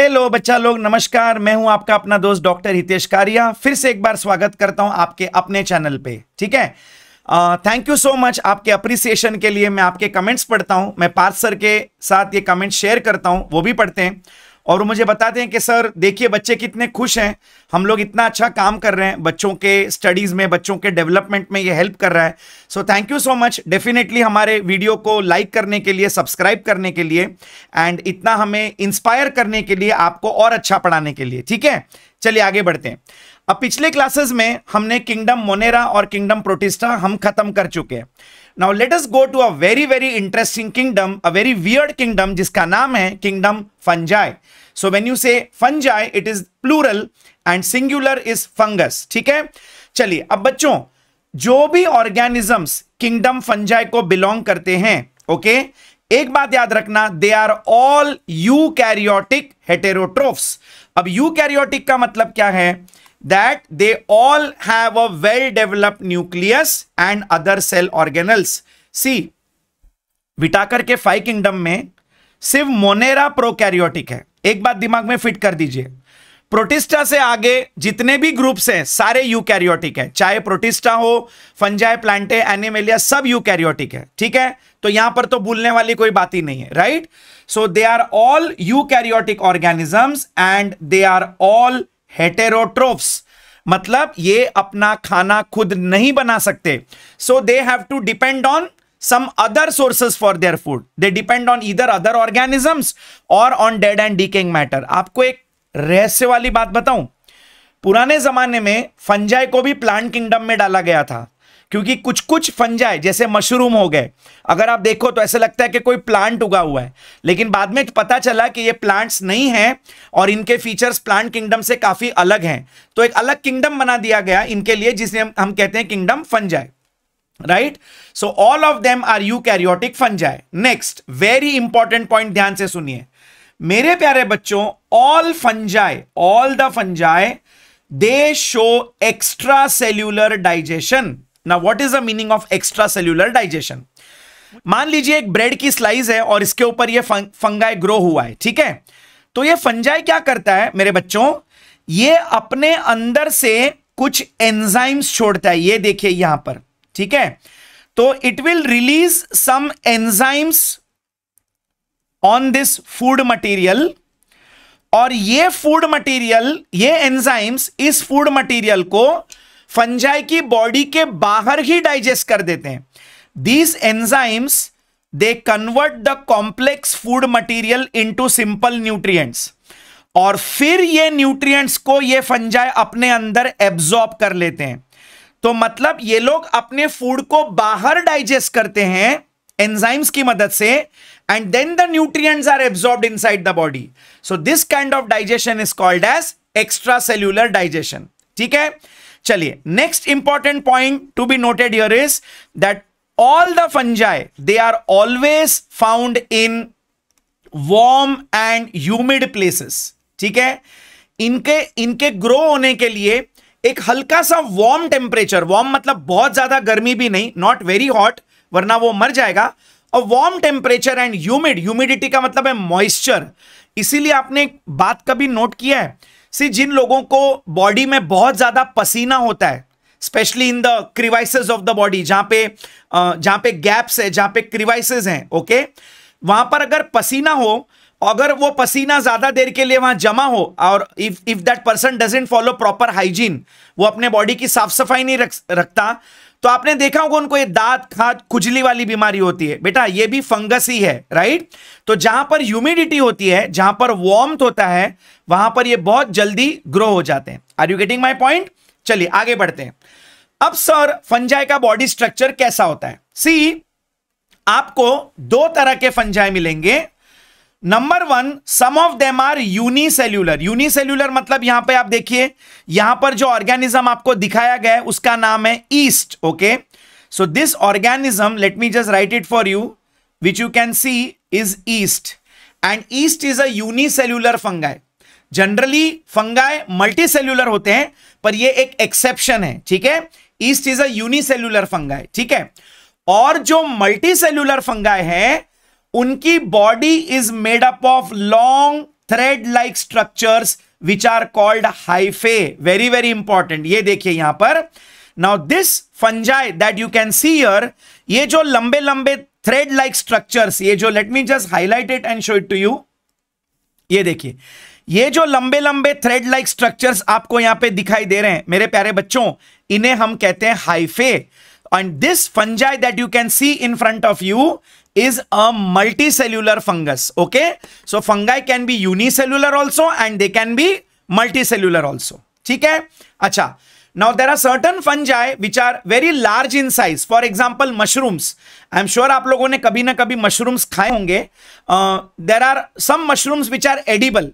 Hello बच्चा लोग नमस्कार मैं हूं आपका अपना दोस्त डॉक्टर हितेश कारिया फिर से एक बार स्वागत करता हूं आपके अपने चैनल पे ठीक है थैंक यू सो मच आपके अप्रिसिएशन के लिए मैं आपके कमेंट्स पढ़ता हूं मैं पार्थ सर के साथ ये कमेंट्स शेयर करता हूं वो भी पढ़ते हैं और मुझे बताते हैं कि सर देखिए बच्चे कितने खुश हैं हम लोग इतना अच्छा काम कर रहे हैं बच्चों के स्टडीज़ में बच्चों के डेवलपमेंट में ये हेल्प कर रहा है so thank you so much definitely हमारे वीडियो को लाइक करने के लिए सब्सक्राइब करने के लिए एंड इतना हमें इंस्पायर करने के लिए आपको और अच्छा पढ़ाने के लिए ठीक है चलिए आगे बढ़ते हैं अब पिछले क्लासेस में हमने किंगडम मोनेरा और किंगडम प्रोटिस्टा हम खत्म कर चुके हैं now let us go to a very very interesting kingdom a very weird kingdom जिसका नाम है kingdom Fungi so when you say fungi it is plural and singular is fungus ठीक है चलिए अब बच्चों जो भी ऑर्गेनिजम्स किंगडम फंजाई को बिलोंग करते हैं ओके okay? एक बात याद रखना they are all you karyotic हेटेरोट्रोफ्स अब यू कैरियोटिक का मतलब क्या है that they all have a well-developed nucleus and other cell organelles. See, Whittaker के फाइव किंगडम में सिर्फ मोनेरा प्रोकैरियोटिक है एक बात दिमाग में फिट कर दीजिए प्रोटिस्टा से आगे जितने भी ग्रुप्स हैं सारे यूकैरियोटिक है चाहे प्रोटिस्टा हो फंजाई प्लांटे एनिमेलिया सब यूकैरियोटिक है ठीक है तो यहां पर तो भूलने वाली कोई बात ही नहीं है right so they are all eukaryotic organisms and they are all heterotrophs मतलब ये अपना खाना खुद नहीं बना सकते so they have to depend on some other sources for their food they depend on either other organisms और on dead and decaying matter आपको एक रहस्य वाली बात बताऊं पुराने जमाने में फंजाई को भी प्लांट किंगडम में डाला गया था क्योंकि कुछ कुछ फंजाए जैसे मशरूम हो गए अगर आप देखो तो ऐसा लगता है कि कोई प्लांट उगा हुआ है लेकिन बाद में पता चला कि ये प्लांट्स नहीं है और इनके फीचर्स प्लांट किंगडम से काफ़ी अलग हैं तो एक अलग किंगडम बना दिया गया इनके लिए जिसे हम, हम कहते हैं kingdom Fungi right so all of them are eukaryotic Fungi next very important point ध्यान से सुनिए मेरे प्यारे बच्चों all fungi all the fungi they show extracellular digestion ना what is the meaning of extracellular digestion मान लीजिए एक ब्रेड की स्लाइस है और इसके ऊपर ये फंगाई ग्रो हुआ है ठीक है तो ये फंजाई क्या करता है मेरे बच्चों ये अपने अंदर से कुछ एंजाइम्स छोड़ता है ये देखिए यहां पर ठीक है तो it will release some enzymes on this food material और ये फूड मटेरियल ये एंजाइम्स इस फूड मटेरियल को फंजाई की बॉडी के बाहर ही डाइजेस्ट कर देते हैं these enzymes they convert the complex food material into simple nutrients और फिर ये न्यूट्रिएंट्स को ये फंजाई अपने अंदर एब्जॉर्ब कर लेते हैं तो मतलब ये लोग अपने फूड को बाहर डाइजेस्ट करते हैं एंजाइम्स की मदद से and then the nutrients are absorb inside the body so this kind of digestion is called as extracellular digestion ठीक है चलिए next important point to be noted here is that all the fungi they are always found in warm and humid places ठीक है इनके इनके grow होने के लिए एक हल्का सा वार्म टेम्परेचर वार्म मतलब बहुत ज्यादा गर्मी भी नहीं नॉट वेरी हॉट वरना वो मर जाएगा और warm temperature and humid humidity का मतलब है मॉइस्चर इसीलिए आपने बात कभी नोट किया है सी जिन लोगों को बॉडी में बहुत ज़्यादा पसीना होता है especially in the crevices of the body जहां पे जहां पे गैप्स है जहां पे क्रिवाइसिस हैं ओके वहां पर अगर पसीना हो अगर वो पसीना ज्यादा देर के लिए वहां जमा हो और if if that person doesn't follow proper hygiene वो अपने बॉडी की साफ सफाई नहीं रख रखता तो आपने देखा होगा उनको ये दांत खाद खुजली वाली बीमारी होती है बेटा ये भी फंगस ही है राइट तो जहां पर ह्यूमिडिटी होती है जहां पर वार्म्थ होता है वहां पर ये बहुत जल्दी ग्रो हो जाते हैं are you getting my point चलिए आगे बढ़ते हैं अब सर फंजाई का बॉडी स्ट्रक्चर कैसा होता है सी आपको दो तरह के फंजाई मिलेंगे number one some of them are unicellular unicellular मतलब यहां पे आप देखिए यहां पर जो ऑर्गेनिज्म आपको दिखाया गया है उसका नाम है yeast okay so this organism let me just write it for you which you can see is yeast and yeast is a unicellular fungi generally fungi multicellular होते हैं पर ये एक एक्सेप्शन है ठीक है yeast is a unicellular fungi ठीक है और जो मल्टीसेल्यूलर फंगाई है उनकी body is made up of long thread like structures which are called hyphae very very important ये देखिए यहां पर now this fungi that you can see yeah ये जो लंबे लंबे थ्रेड लाइक स्ट्रक्चर्स ये जो let me just highlight it and show it to you ये देखिए ये जो लंबे लंबे थ्रेड लाइक स्ट्रक्चर्स आपको यहां पे दिखाई दे रहे हैं मेरे प्यारे बच्चों इन्हें हम कहते हैं hyphae and this fungi that you can see in front of you is a multicellular fungus. Okay. So fungi can be unicellular also and they can be multicellular also. theek hai acha now there are certain fungi which are very large in size for example mushrooms i am sure aap लोगों ne kabhi na kabhi mushrooms khaye honge uh, there are some mushrooms which are edible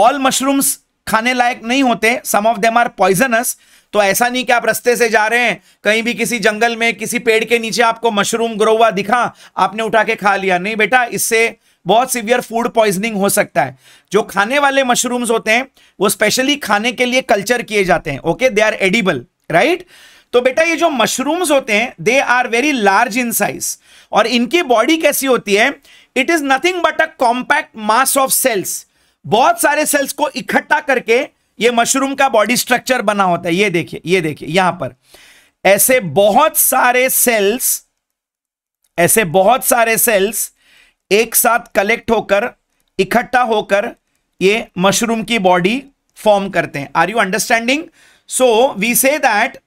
all mushrooms khane layak nahi hote some of them are poisonous तो ऐसा नहीं कि आप रस्ते से जा रहे हैं कहीं भी किसी जंगल में किसी पेड़ के नीचे आपको मशरूम ग्रो हुआ दिखा आपने उठा के खा लिया नहीं बेटा इससे बहुत सीवियर फूड पॉइजनिंग हो सकता है जो खाने वाले मशरूम्स होते हैं वो स्पेशली खाने के लिए कल्चर किए जाते हैं okay they are edible right तो बेटा ये जो मशरूम्स होते हैं they are very large in size और इनकी बॉडी कैसी होती है it is nothing but a compact mass of cells बहुत सारे सेल्स को इकट्ठा करके ये मशरूम का बॉडी स्ट्रक्चर बना होता है ये देखिए ये देखिए यहां पर ऐसे बहुत सारे सेल्स ऐसे बहुत सारे सेल्स एक साथ कलेक्ट होकर इकट्ठा होकर ये मशरूम की बॉडी फॉर्म करते हैं are you understanding so we say that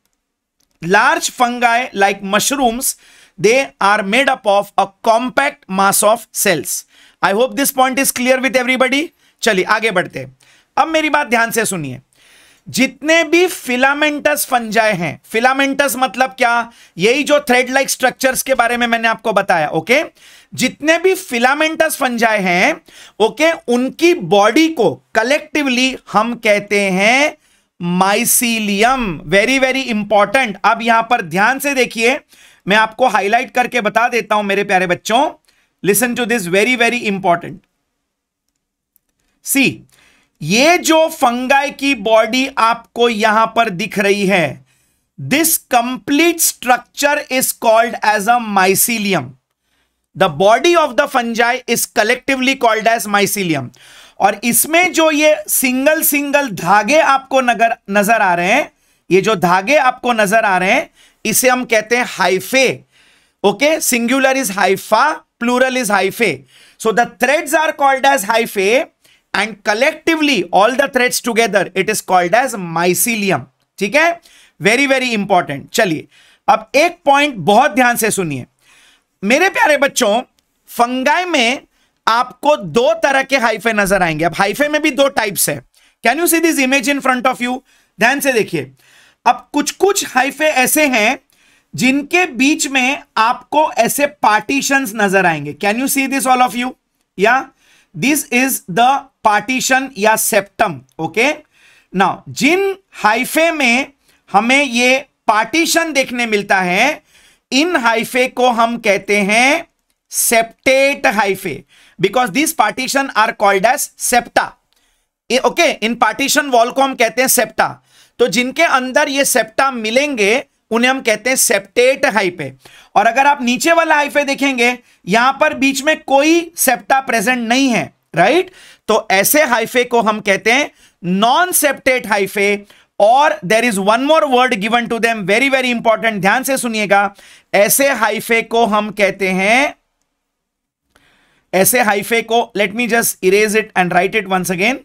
large fungi like mushrooms they are made up of a compact mass of cells I hope this point is clear with everybody चलिए आगे बढ़ते हैं अब मेरी बात ध्यान से सुनिए जितने भी फिलामेंटस फंजाए हैं फिलामेंटस मतलब क्या यही जो थ्रेड लाइक स्ट्रक्चर्स के बारे में मैंने आपको बताया ओके जितने भी फिलामेंटस फंजाए हैं ओके उनकी बॉडी को कलेक्टिवली हम कहते हैं माइसीलियम वेरी वेरी इंपॉर्टेंट अब यहां पर ध्यान से देखिए मैं आपको हाईलाइट करके बता देता हूं मेरे प्यारे बच्चों listen to this very very important see ये जो फंगाई की बॉडी आपको यहां पर दिख रही है this complete structure is called as a mycelium the body of the fungi is collectively called as mycelium और इसमें जो ये सिंगल सिंगल धागे आपको नगर नजर आ रहे हैं ये जो धागे आपको नजर आ रहे हैं इसे हम कहते हैं hyphae okay singular is hypha plural is hyphae so the threads are called as hyphae and collectively all the threads together it is called as mycelium ठीक है वेरी वेरी इंपॉर्टेंट चलिए अब एक पॉइंट बहुत ध्यान से सुनिए मेरे प्यारे बच्चों फंगाई में आपको दो तरह के हाइफे नजर आएंगे अब हाइफे में भी दो टाइप्स है can you see this image in front of you ध्यान से देखिए अब कुछ कुछ हाइफे ऐसे हैं जिनके बीच में आपको ऐसे पार्टीशन नजर आएंगे can you see this all of you या दिस इज द पार्टीशन या सेप्टम ओके ना जिन हाइफे में हमें ये पार्टीशन देखने मिलता है इन हाइफे को हम कहते हैं septate hyphae because this partition are called as septa okay इन पार्टीशन वॉल को हम कहते हैं सेप्टा तो जिनके अंदर ये सेप्टा मिलेंगे उन्हें हम कहते हैं सेप्टेट हाइपे और अगर आप नीचे वाला हाइफे देखेंगे यहां पर बीच में कोई सेप्टा प्रेजेंट नहीं है राइट तो ऐसे हाइफे को हम कहते हैं नॉन सेप्टेट हाइफे और there is one more word given to them very very important ध्यान से सुनिएगा ऐसे हाइफे को हम कहते हैं ऐसे हाइफे को let me just erase it and write it once again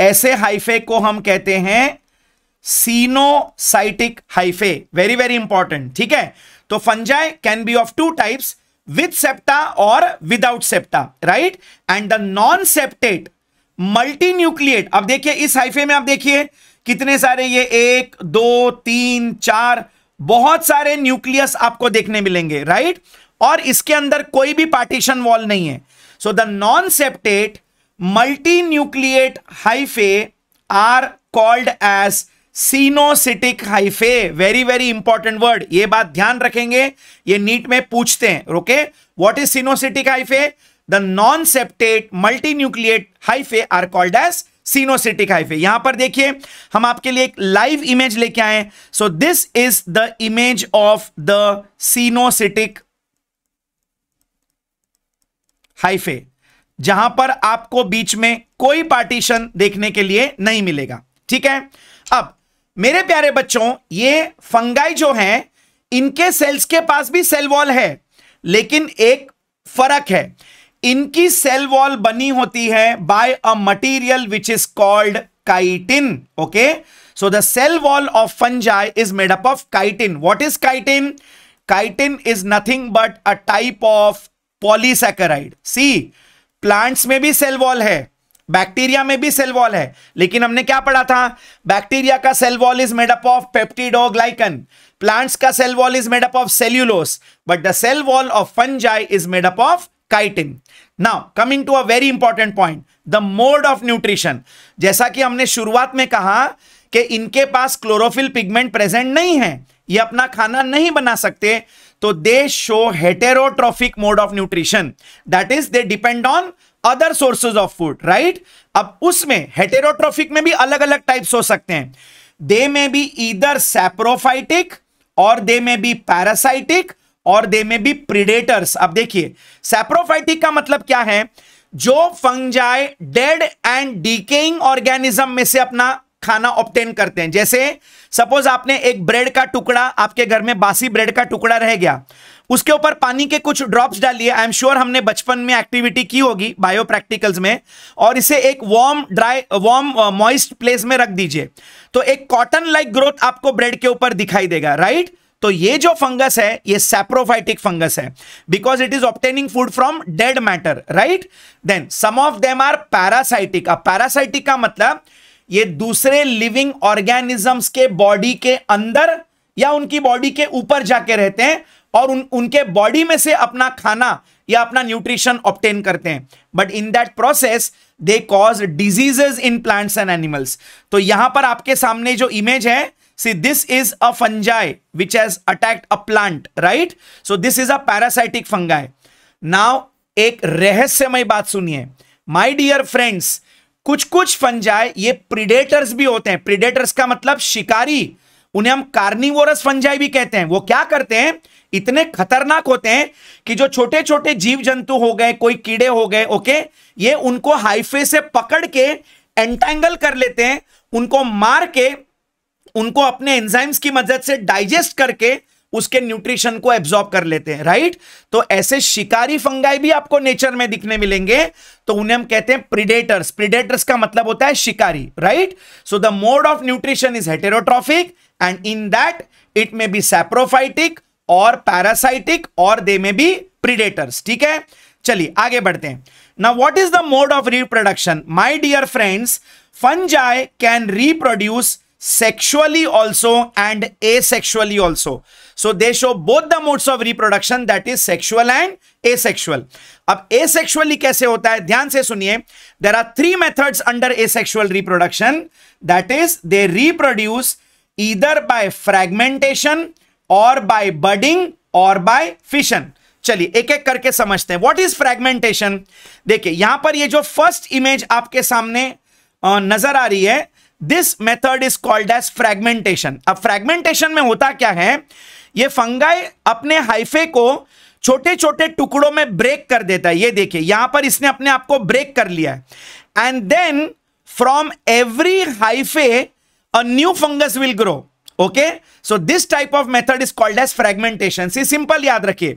ऐसे हाइफे को हम कहते हैं coenocytic hyphae very very important ठीक है तो fungi can be of two types with septa और without septa right and the non septate multi nucleate अब देखिए इस हाइफे में आप देखिए कितने सारे ये एक दो तीन चार बहुत सारे न्यूक्लियस आपको देखने मिलेंगे राइट और इसके अंदर कोई भी पार्टीशन वॉल नहीं है so the non septate multi nucleate hyphae are called as coenocytic hyphae very very important word ये बात ध्यान रखेंगे ये नीट में पूछते हैं okay what is coenocytic hyphae the non septate multi nucleate hyphae are called as coenocytic hyphae यहां पर देखिए हम आपके लिए एक लाइव इमेज लेके आए so this is the image of the coenocytic hyphae जहां पर आपको बीच में कोई पार्टीशन देखने के लिए नहीं मिलेगा ठीक है अब मेरे प्यारे बच्चों ये फंगाई जो है इनके सेल्स के पास भी सेल वॉल है लेकिन एक फर्क है इनकी सेल वॉल बनी होती है by a material which is called chitin okay so the cell wall of fungi is made up of chitin what is chitin chitin is nothing but a type of polysaccharide see plants में भी cell wall है bacteria में भी cell wall है लेकिन हमने क्या पढ़ा था बैक्टीरिया का cell wall is made up of peptidoglycan plants का cell wall is made up of cellulose but the cell wall of fungi is made up of chitin now coming to a very important point the mode of nutrition जैसा कि हमने शुरुआत में कहा कि इनके पास chlorophyll pigment present नहीं है ये अपना खाना नहीं बना सकते तो they show heterotrophic mode of nutrition that is they depend on other sources of food right अब उसमें हेटेरोट्रॉफिक में भी अलग अलग टाइप्स हो सकते हैं दे में भी ईदर सेप्रोफाइटिक और दे में भी पैरासाइटिक और दे में भी प्रिडेटर्स अब देखिए सेप्रोफाइटिक का मतलब क्या है जो fungi dead and decaying organism में से अपना खाना ऑप्टेन करते हैं जैसे सपोज आपने एक ब्रेड का टुकड़ा आपके घर में बासी ब्रेड का टुकड़ा रह गया उसके ऊपर पानी के कुछ ड्रॉप्स डालिए आई एम श्योर हमने बचपन में एक्टिविटी की होगी बायो प्रैक्टिकल्स में और इसे एक warm dry warm moist place में रख दीजिए तो एक कॉटन लाइक ग्रोथ आपको ब्रेड के ऊपर दिखाई देगा राइट तो ये जो फंगस है ये सैप्रोफाइटिक फंगस है because it is obtaining food from dead matter right then some of them are parasitic अब पैरासाइटिक का मतलब ये दूसरे लिविंग ऑर्गेनिजम्स के बॉडी के अंदर या उनकी बॉडी के ऊपर जाके रहते हैं और उन उनके बॉडी में से अपना खाना या अपना न्यूट्रिशन ऑप्टेन करते हैं but in that process they cause diseases in plants and animals तो यहां पर आपके सामने जो इमेज है see this is a fungi which has attacked a plant right so this is a parasitic fungi now एक रहस्यमय बात सुनिए माई डियर फ्रेंड्स कुछ कुछ फंजाई ये प्रिडेटर्स भी होते हैं प्रिडेटर्स का मतलब शिकारी उन्हें हम कार्निवोरस फंजाई भी कहते हैं वो क्या करते हैं इतने खतरनाक होते हैं कि जो छोटे छोटे जीव जंतु हो गए कोई कीड़े हो गए ओके ये उनको हाइफे से पकड़ के एंटेंगल कर लेते हैं उनको मार के उनको अपने एंजाइम्स की मदद से डाइजेस्ट करके उसके न्यूट्रिशन को एब्सॉर्ब कर लेते हैं राइट तो ऐसे शिकारी फंगाई भी आपको नेचर में दिखने मिलेंगे तो उन्हें हम कहते हैं प्रिडेटर्स प्रिडेटर्स का मतलब होता है शिकारी right so the mode of nutrition is heterotrophic and in that it may be saprophytic और पैरासाइटिक और दे में बी प्रीडेटर्स ठीक है चलिए आगे बढ़ते हैं ना what is the mode of reproduction my dear friends fungi can reproduce sexually also and asexually also so they show both the modes of reproduction that is sexual and asexual अब asexually कैसे होता है ध्यान से सुनिए there are three methods under asexual reproduction that is they reproduce either by fragmentation और by budding और by fission चलिए एक एक करके समझते हैं व्हाट इज फ्रेगमेंटेशन देखिए यहां पर ये जो फर्स्ट इमेज आपके सामने नजर आ रही है this method is called as fragmentation अब फ्रेगमेंटेशन में होता क्या है ये फंगाई अपने हाइफे को छोटे छोटे टुकड़ों में ब्रेक कर देता है ये देखिए यहां पर इसने अपने आप को ब्रेक कर लिया है and then from every hyphae a new fungus will grow okay so this type of method is called as fragmentation see simple याद रखिए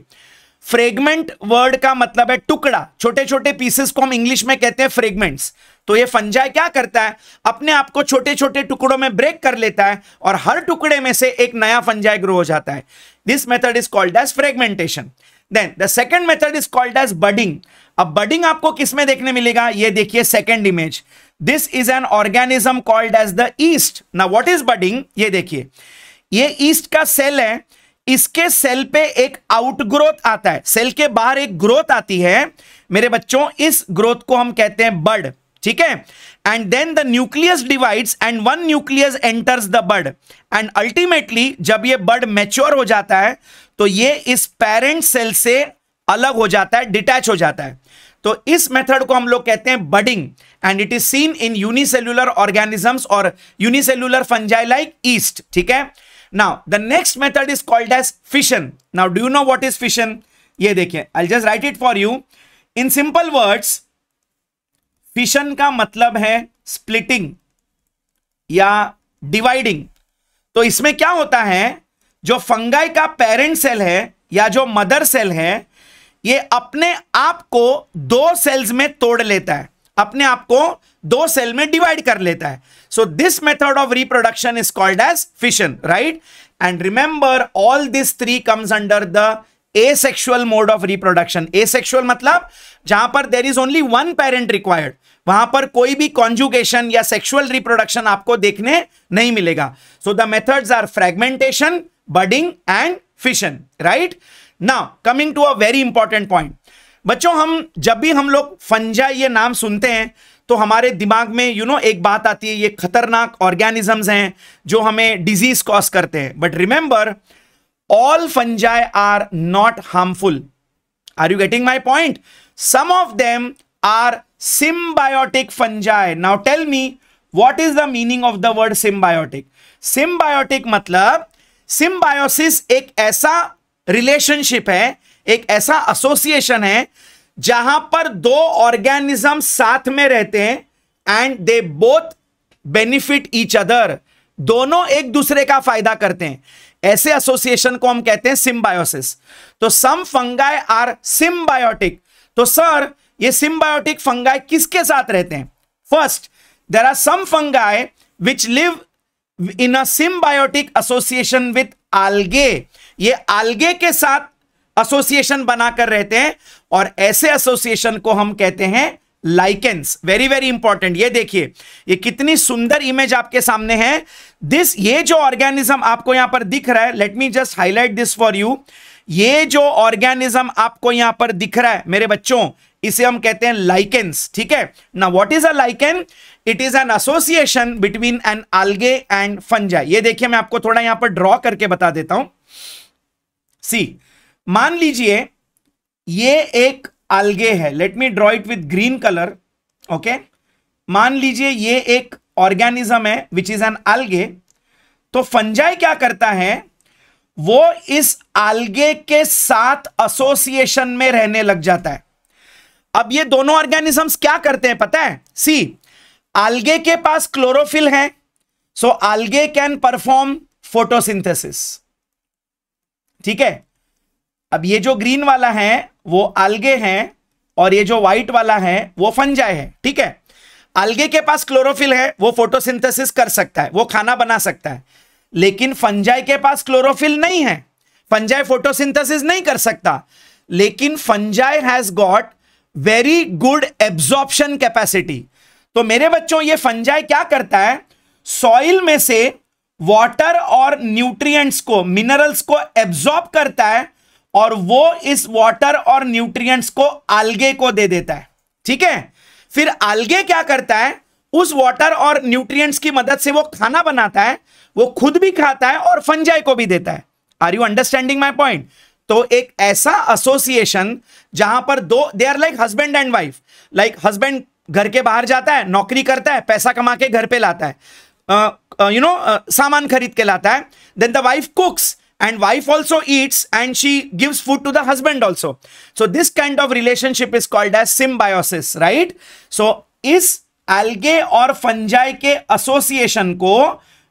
फ्रेगमेंट वर्ड का मतलब है टुकड़ा छोटे छोटे पीसेस को हम इंग्लिश में कहते हैं फ्रेगमेंट्स तो ये फंजाई क्या करता है अपने आप को छोटे छोटे टुकड़ों में ब्रेक कर लेता है और हर टुकड़े में से एक नया फंजाई ग्रो हो जाता है this method is called as fragmentation then the second method is called as budding अब बडिंग आपको किसमें देखने मिलेगा ये देखिए second image this is an organism called as the yeast ना वॉट इज बडिंग ये देखिए ये ईस्ट का सेल है इसके सेल पे एक आउटग्रोथ आता है सेल के बाहर एक ग्रोथ आती है मेरे बच्चों इस ग्रोथ को हम कहते हैं बड ठीक है and then the nucleus divides and one nucleus enters the bud and ultimately जब ये बर्ड मैच्योर हो जाता है तो ये इस पेरेंट सेल से अलग हो जाता है डिटैच हो जाता है तो इस मेथड को हम लोग कहते हैं budding and it is seen in unicellular organisms और यूनिसेल्यूलर फंजाई लाइक ईस्ट ठीक है now the next method is called as fission now do you know what is fission ये देखिए I just write it for you in simple words fission का मतलब है splitting या dividing तो इसमें क्या होता है जो फंगाई का पेरेंट सेल है या जो मदर सेल है ये अपने आप को दो सेल्स में तोड़ लेता है अपने आप को दो सेल में डिवाइड कर लेता है so this method of reproduction is called as fission right and remember all this three comes under the asexual mode of reproduction asexual मतलब जहां पर there is only one parent required वहां पर कोई भी कॉन्जुगेशन या सेक्सुअल रिप्रोडक्शन आपको देखने नहीं मिलेगा so the methods are fragmentation budding and fission right now coming to a very important point बच्चों हम जब भी हम लोग फंजा ये नाम सुनते हैं तो हमारे दिमाग में यू you नो know, एक बात आती है ये खतरनाक ऑर्गेनिजम्स हैं जो हमें डिजीज कॉज करते हैं but remember all fungi are not harmful are you getting my point some of them are symbiotic fungi now tell me what is the meaning of the word symbiotic symbiotic मतलब symbiosis एक ऐसा relationship है एक ऐसा association है जहां पर दो ऑर्गेनिज्म साथ में रहते हैं and they both benefit each other दोनों एक दूसरे का फायदा करते हैं ऐसे एसोसिएशन को हम कहते हैं सिम्बायोसिस तो सम फंगाई आर सिम्बायोटिक तो सर ये सिम्बायोटिक फंगाई किसके साथ रहते हैं first there are some fungi which live in a symbiotic association with algae ये आलगे के साथ एसोसिएशन बनाकर रहते हैं और ऐसे एसोसिएशन को हम कहते हैं लाइकेंस वेरी वेरी इंपॉर्टेंट ये देखिए ये कितनी सुंदर इमेज आपके सामने है दिस ये जो ऑर्गेनिज्म आपको यहां पर दिख रहा है let me just highlight this for you ये जो ऑर्गेनिज्म आपको यहां पर दिख रहा है मेरे बच्चों इसे हम कहते हैं लाइकेंस ठीक है ना what is a lichen it is an association between an algae and fungi ये देखिए मैं आपको थोड़ा यहां पर ड्रॉ करके बता देता हूं सी मान लीजिए ये एक अलगे है let me draw it with green colour okay मान लीजिए ये एक ऑर्गेनिज्म है विच इज एन अलगे तो फंजाई क्या करता है वो इस आलगे के साथ एसोसिएशन में रहने लग जाता है अब ये दोनों ऑर्गेनिजम्स क्या करते हैं पता है सी आलगे के पास क्लोरोफिल है so algae can perform photosynthesis ठीक है अब ये जो ग्रीन वाला है वो अलगे है और ये जो व्हाइट वाला है वो फंजाई है ठीक है अलगे के पास क्लोरोफिल है वो फोटोसिंथेसिस कर सकता है वो खाना बना सकता है लेकिन फंजाई के पास क्लोरोफिल नहीं है फंजाई फोटोसिंथेसिस नहीं कर सकता लेकिन fungi has got very good absorption capacity तो मेरे बच्चों ये फंजाई क्या करता है सॉइल में से वाटर और न्यूट्रिएंट्स को मिनरल्स को एब्जॉर्ब करता है और वो इस वाटर और न्यूट्रिएंट्स को अलगे को दे देता है ठीक है फिर अलगे क्या करता है उस वाटर और न्यूट्रिएंट्स की मदद से वो खाना बनाता है वो खुद भी खाता है और फंजाई को भी देता है are you understanding my point तो एक ऐसा एसोसिएशन जहां पर दो they are like husband and wife like husband घर के बाहर जाता है नौकरी करता है पैसा कमा के घर पे लाता है यू नो सामान खरीद के लाता है then the wife cooks and wife also eats and she gives food to the husband also so this kind of relationship is called as symbiosis right so इस एल्गे और फंजाई के association को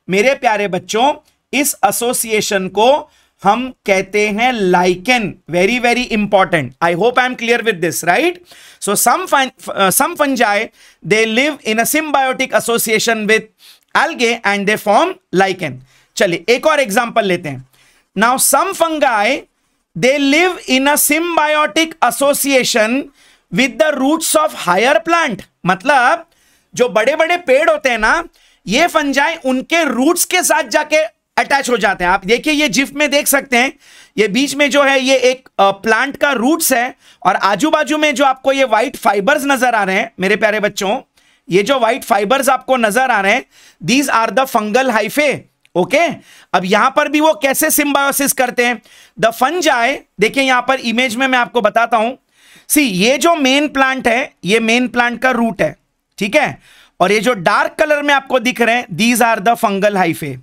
मेरे प्यारे बच्चों इस एसोसिएशन को हम कहते हैं lichen very very important I hope I am clear with this right so some some fungi they live in a symbiotic association with algae and they form lichen चलिए एक और एग्जाम्पल लेते हैं now some fungi they live in a symbiotic association with the roots of higher plant मतलब जो बड़े बड़े पेड़ होते हैं ना ये फंजाई उनके रूट्स के साथ जाके अटैच हो जाते हैं आप देखिए ये जिफ में देख सकते हैं ये बीच में जो है ये एक प्लांट का रूट्स है और आजू बाजू में जो आपको ये व्हाइट फाइबर्स नजर आ रहे हैं मेरे प्यारे बच्चों ये जो व्हाइट फाइबर्स आपको नजर आ रहे हैं these are the fungal hyphae okay अब यहां पर भी वो कैसे सिम्बायोसिस करते हैं द फंजाई देखिए यहां पर इमेज में मैं आपको बताता हूं सी ये जो मेन प्लांट है ये मेन प्लांट का रूट है ठीक है और ये जो डार्क कलर में आपको दिख रहे हैं these are the fungal hyphae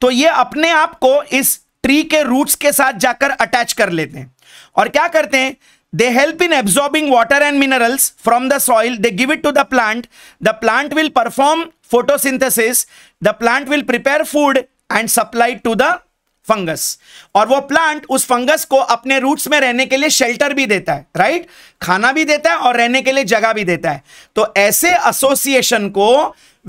तो ये अपने आप को इस ट्री के रूट्स के साथ जाकर अटैच कर लेते हैं और क्या करते हैं They help in absorbing water and minerals from the soil. They give it to the plant. The plant will perform photosynthesis. The plant will prepare food and supply to the fungus और वो plant उस fungus को अपने roots में रहने के लिए shelter भी देता है राइट right? खाना भी देता है और रहने के लिए जगह भी देता है तो ऐसे एसोसिएशन को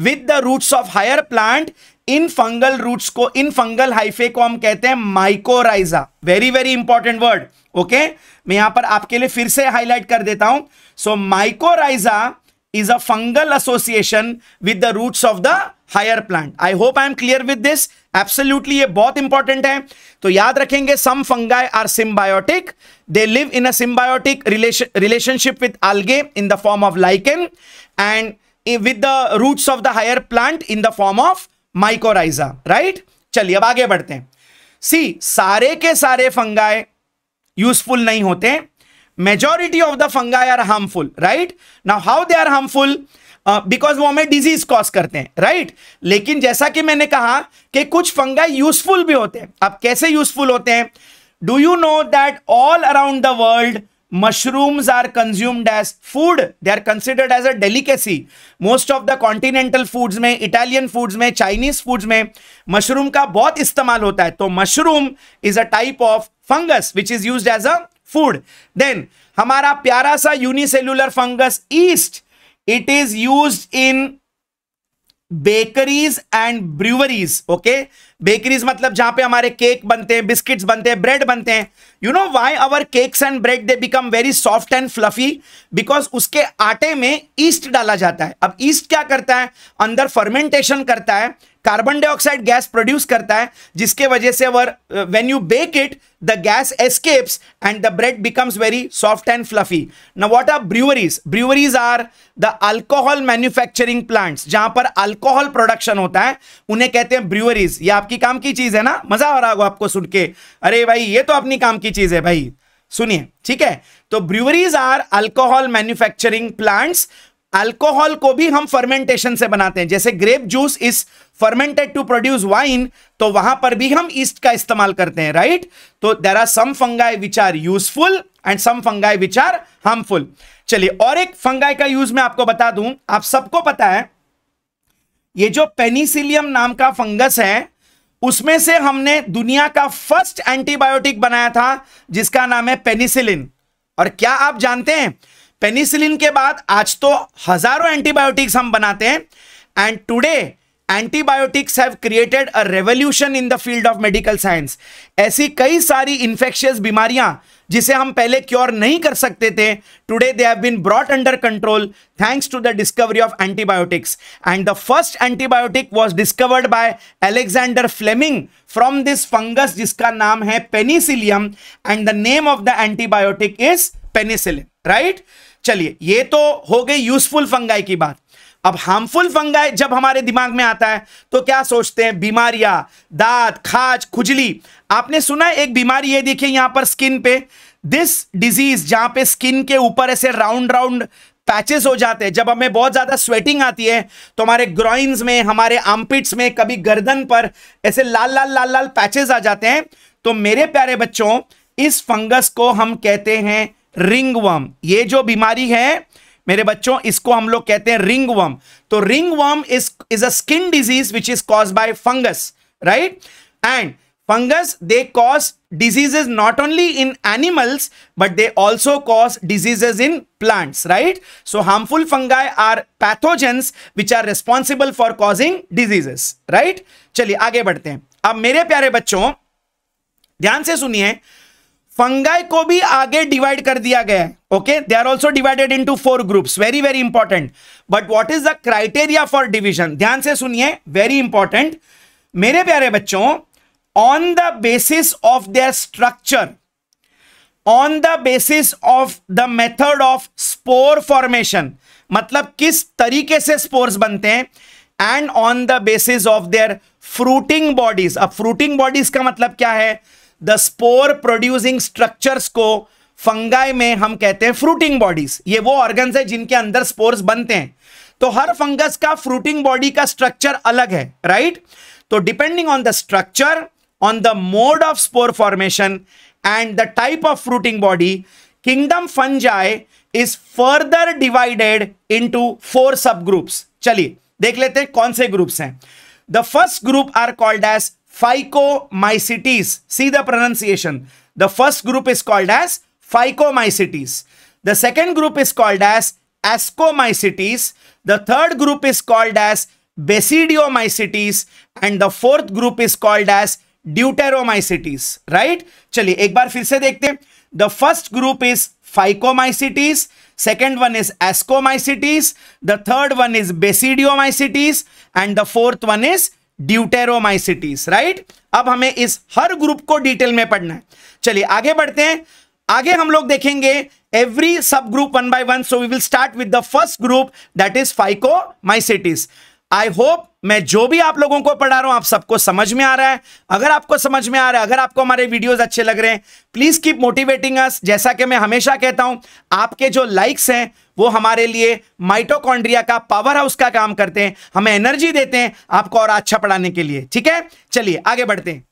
with the roots of higher plant इन फंगल रूट्स को इन फंगल हाइफे को हम कहते हैं mycorrhiza very very important word okay मैं यहां पर आपके लिए फिर से हाईलाइट कर देता हूं so mycorrhiza is a fungal association with the root of the higher plant I hope I am clear with this absolutely ये बहुत इंपॉर्टेंट है तो याद रखेंगे some fungi are symbiotic they live in a symbiotic relationship with algae in the form of lichen and with the root of the higher plant in the form of mycorrhiza right चलिए अब आगे बढ़ते हैं सी सारे के सारे फंगाए useful नहीं होते majority of the fungi are harmful right now how they are harmful because वो हमें डिजीज कॉज करते हैं राइट right? लेकिन जैसा कि मैंने कहा कि कुछ फंगाई यूजफुल भी होते हैं अब कैसे यूजफुल होते हैं do you know that all around the world mushrooms are consumed as food they are considered as a delicacy most of the continental foods में italian foods में chinese foods में mushroom का बहुत इस्तेमाल होता है तो mushroom is a type of fungus which is used as a food then हमारा प्यारा सा unicellular fungus yeast it is used in bakeries and breweries okay bakeries मतलब जहां पे हमारे केक बनते हैं बिस्किट्स बनते हैं ब्रेड बनते हैं you know why our cakes and bread they become very soft and fluffy because उसके आटे में ईस्ट डाला जाता है अब ईस्ट क्या करता है अंदर फर्मेंटेशन करता है कार्बन डाइऑक्साइड गैस प्रोड्यूस करता है जिसके वजह से our when you bake it the gas escapes and the bread becomes very soft and fluffy न what are breweries breweries are the alcohol manufacturing plants जहां पर अल्कोहल प्रोडक्शन होता है उन्हें कहते हैं ब्रूवरीज या आप आपकी काम की चीज है ना मजा आ रहा होगा आपको सुन के अरे भाई ये तो अपनी काम की चीज है भाई सुनिए ठीक है तो breweries are alcohol manufacturing plants alcohol को भी हम फर्मेंटेशन से बनाते हैं जैसे grape juice is fermented to produce wine तो वहां पर भी हम ईस्ट का इस्तेमाल करते हैं राइट तो there are some fungi which are useful and some fungi which are harmful चलिए और एक फंगाई का यूज मैं आपको बता दूं आप सबको पता है ये जो पेनिसिलियम नाम का फंगस है उसमें से हमने दुनिया का फर्स्ट एंटीबायोटिक बनाया था जिसका नाम है पेनिसिलिन और क्या आप जानते हैं पेनिसिलिन के बाद आज तो हजारों एंटीबायोटिक्स हम बनाते हैं and today antibiotics have created a revolution in the field of medical science ऐसी कई सारी इंफेक्शियस बीमारियां जिसे हम पहले क्योर नहीं कर सकते थे today they have been brought under control thanks to the discovery of antibiotics and the first antibiotic was discovered by Alexander Fleming from this fungus जिसका नाम है penicillium and the name of the antibiotic is penicillin right चलिए ये तो हो गई useful fungi की बात अब हार्मफुल फंगाई जब हमारे दिमाग में आता है तो क्या सोचते हैं बीमारियां दांत खाज खुजली आपने सुना है एक बीमारी है देखिए यहां पर स्किन पे दिस डिजीज जहां पे स्किन के ऊपर ऐसे राउंड राउंड पैचेस हो जाते हैं जब हमें बहुत ज्यादा स्वेटिंग आती है तो हमारे ग्रॉइंस में हमारे आमपिट्स में कभी गर्दन पर ऐसे लाल लाल लाल लाल पैचेस आ जाते हैं तो मेरे प्यारे बच्चों इस फंगस को हम कहते हैं रिंगवर्म ये जो बीमारी है मेरे बच्चों इसको हम लोग कहते हैं रिंग वर्म तो ringworm is a skin disease which is cause by fungus right and fungus they cause diseases not only in animals but they also cause diseases in plants right so harmful fungi are pathogens which are responsible for causing diseases right चलिए आगे बढ़ते हैं अब मेरे प्यारे बच्चों ध्यान से सुनिए फंगाई को भी आगे डिवाइड कर दिया गया है okay they are also divided into four groups very very important but what is the criteria for division ध्यान से सुनिए वेरी इंपॉर्टेंट मेरे प्यारे बच्चों on the basis of their structure on the basis of the method of spore formation मतलब किस तरीके से स्पोर्स बनते हैं and on the basis of their fruiting bodies अब फ्रूटिंग बॉडीज का मतलब क्या है द स्पोर प्रोड्यूसिंग स्ट्रक्चर्स को फंगाई में हम कहते हैं फ्रूटिंग बॉडीज ये वो ऑर्गन्स है जिनके अंदर स्पोर्स बनते हैं तो हर फंगस का फ्रूटिंग बॉडी का स्ट्रक्चर अलग है राइट तो depending on the structure on the mode of spore formation and the type of fruiting body kingdom fungi is further divided to four subgroups चलिए देख लेते हैं कौन से ग्रुप्स हैं the first group are called as Phycomycetes. See the pronunciation. The first group is called as Phycomycetes. The second group is called as Ascomycetes. The third group is called as Basidiomycetes. And the fourth group is called as Deuteromycetes. Right? Chali. एक बार फिर से देखते हैं the first group is phycomycetes second one is ascomycetes the third one is basidiomycetes and the fourth one is deuteromycetes right अब हमें इस हर group को detail में पढ़ना है चलिए आगे बढ़ते हैं आगे हम लोग देखेंगे every subgroup one by one so we will start with the first group that is phycomycetes I hope मैं जो भी आप लोगों को पढ़ा रहा हूं आप सबको समझ में आ रहा है अगर आपको समझ में आ रहा है अगर आपको हमारे वीडियोस अच्छे लग रहे हैं प्लीज कीप मोटिवेटिंग अस जैसा कि मैं हमेशा कहता हूं आपके जो लाइक्स हैं वो हमारे लिए माइटोकॉन्ड्रिया का पावर हाउस का काम करते हैं हमें एनर्जी देते हैं आपको और अच्छा पढ़ाने के लिए ठीक है चलिए आगे बढ़ते हैं